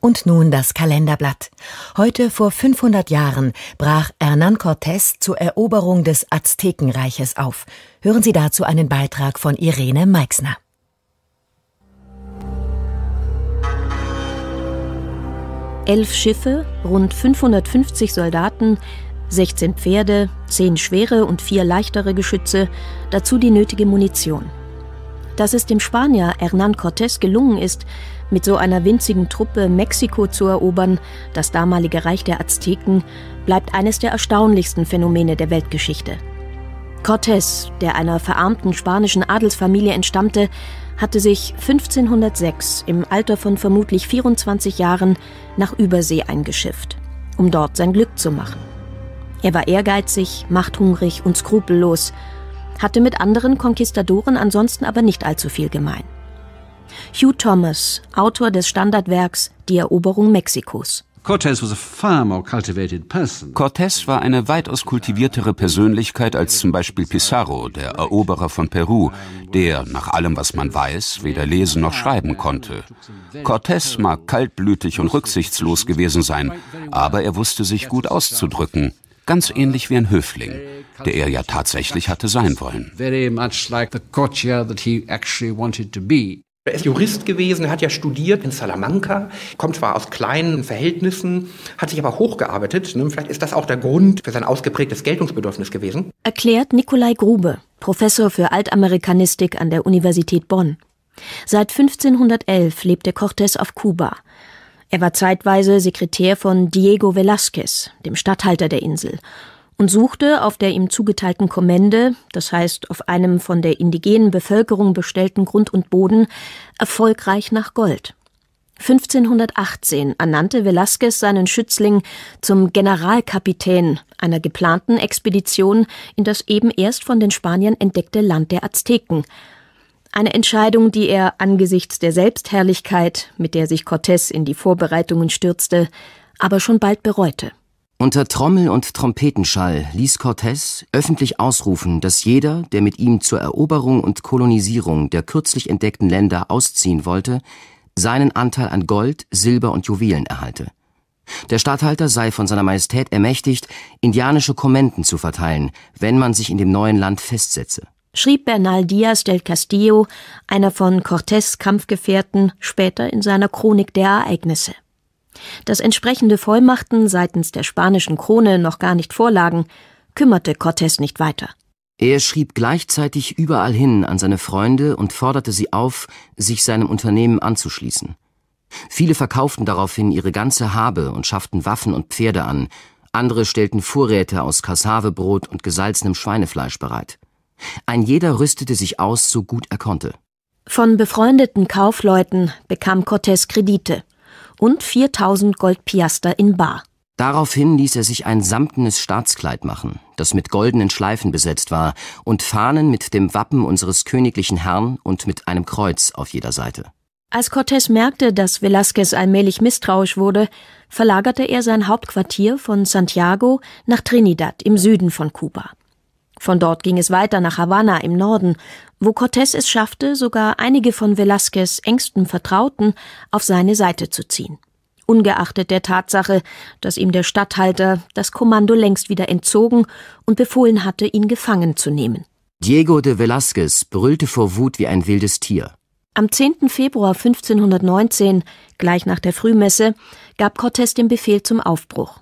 Und nun das Kalenderblatt. Heute vor 500 Jahren brach Hernán Cortés zur Eroberung des Aztekenreiches auf. Hören Sie dazu einen Beitrag von Irene Meixner. Elf Schiffe, rund 550 Soldaten, 16 Pferde, 10 schwere und 4 leichtere Geschütze, dazu die nötige Munition. Dass es dem Spanier Hernán Cortés gelungen ist, mit so einer winzigen Truppe Mexiko zu erobern, das damalige Reich der Azteken, bleibt eines der erstaunlichsten Phänomene der Weltgeschichte. Cortés, der einer verarmten spanischen Adelsfamilie entstammte, hatte sich 1506 im Alter von vermutlich 24 Jahren nach Übersee eingeschifft, um dort sein Glück zu machen. Er war ehrgeizig, machthungrig und skrupellos, hatte mit anderen Konquistadoren ansonsten aber nicht allzu viel gemein. Hugh Thomas, Autor des Standardwerks Die Eroberung Mexikos. Cortés war eine weitaus kultiviertere Persönlichkeit als zum Beispiel Pizarro, der Eroberer von Peru, der, nach allem, was man weiß, weder lesen noch schreiben konnte. Cortés mag kaltblütig und rücksichtslos gewesen sein, aber er wusste sich gut auszudrücken, ganz ähnlich wie ein Höfling, der er ja tatsächlich hatte sein wollen. Er ist Jurist gewesen, er hat ja studiert in Salamanca, kommt zwar aus kleinen Verhältnissen, hat sich aber hochgearbeitet. Ne? Vielleicht ist das auch der Grund für sein ausgeprägtes Geltungsbedürfnis gewesen. Erklärt Nikolai Grube, Professor für Altamerikanistik an der Universität Bonn. Seit 1511 lebte Cortés auf Kuba. Er war zeitweise Sekretär von Diego Velázquez, dem Statthalter der Insel, und suchte auf der ihm zugeteilten Kommende, das heißt auf einem von der indigenen Bevölkerung bestellten Grund und Boden, erfolgreich nach Gold. 1518 ernannte Velázquez seinen Schützling zum Generalkapitän einer geplanten Expedition in das eben erst von den Spaniern entdeckte Land der Azteken. Eine Entscheidung, die er angesichts der Selbstherrlichkeit, mit der sich Cortés in die Vorbereitungen stürzte, aber schon bald bereute. Unter Trommel- und Trompetenschall ließ Cortés öffentlich ausrufen, dass jeder, der mit ihm zur Eroberung und Kolonisierung der kürzlich entdeckten Länder ausziehen wollte, seinen Anteil an Gold, Silber und Juwelen erhalte. Der Statthalter sei von Seiner Majestät ermächtigt, indianische Kommenden zu verteilen, wenn man sich in dem neuen Land festsetze. Schrieb Bernal Díaz del Castillo, einer von Cortés Kampfgefährten, später in seiner Chronik der Ereignisse. Dass entsprechende Vollmachten seitens der spanischen Krone noch gar nicht vorlagen, kümmerte Cortés nicht weiter. Er schrieb gleichzeitig überall hin an seine Freunde und forderte sie auf, sich seinem Unternehmen anzuschließen. Viele verkauften daraufhin ihre ganze Habe und schafften Waffen und Pferde an, andere stellten Vorräte aus Kassavebrot und gesalzenem Schweinefleisch bereit. Ein jeder rüstete sich aus, so gut er konnte. Von befreundeten Kaufleuten bekam Cortés Kredite und 4000 Goldpiaster in bar. Daraufhin ließ er sich ein samtenes Staatskleid machen, das mit goldenen Schleifen besetzt war und Fahnen mit dem Wappen unseres königlichen Herrn und mit einem Kreuz auf jeder Seite. Als Cortés merkte, dass Velázquez allmählich misstrauisch wurde, verlagerte er sein Hauptquartier von Santiago nach Trinidad im Süden von Kuba. Von dort ging es weiter nach Havanna im Norden, wo Cortés es schaffte, sogar einige von Velázquez engsten Vertrauten auf seine Seite zu ziehen. Ungeachtet der Tatsache, dass ihm der Statthalter das Kommando längst wieder entzogen und befohlen hatte, ihn gefangen zu nehmen. Diego de Velázquez brüllte vor Wut wie ein wildes Tier. Am 10. Februar 1519, gleich nach der Frühmesse, gab Cortés den Befehl zum Aufbruch.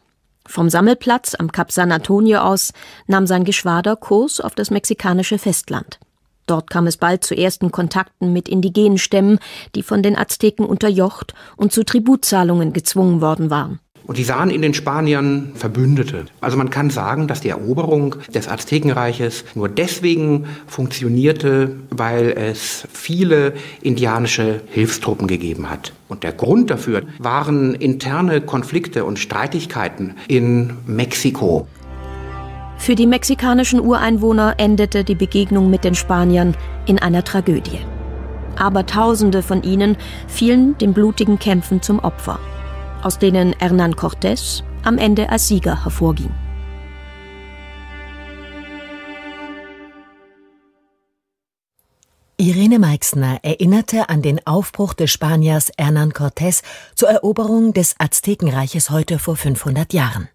Vom Sammelplatz am Kap San Antonio aus nahm sein Geschwader Kurs auf das mexikanische Festland. Dort kam es bald zu ersten Kontakten mit indigenen Stämmen, die von den Azteken unterjocht und zu Tributzahlungen gezwungen worden waren. Und die sahen in den Spaniern Verbündete. Also man kann sagen, dass die Eroberung des Aztekenreiches nur deswegen funktionierte, weil es viele indianische Hilfstruppen gegeben hat. Und der Grund dafür waren interne Konflikte und Streitigkeiten in Mexiko. Für die mexikanischen Ureinwohner endete die Begegnung mit den Spaniern in einer Tragödie. Aber Tausende von ihnen fielen den blutigen Kämpfen zum Opfer aus denen Hernán Cortés am Ende als Sieger hervorging. Irene Meixner erinnerte an den Aufbruch des Spaniers Hernán Cortés zur Eroberung des Aztekenreiches heute vor 500 Jahren.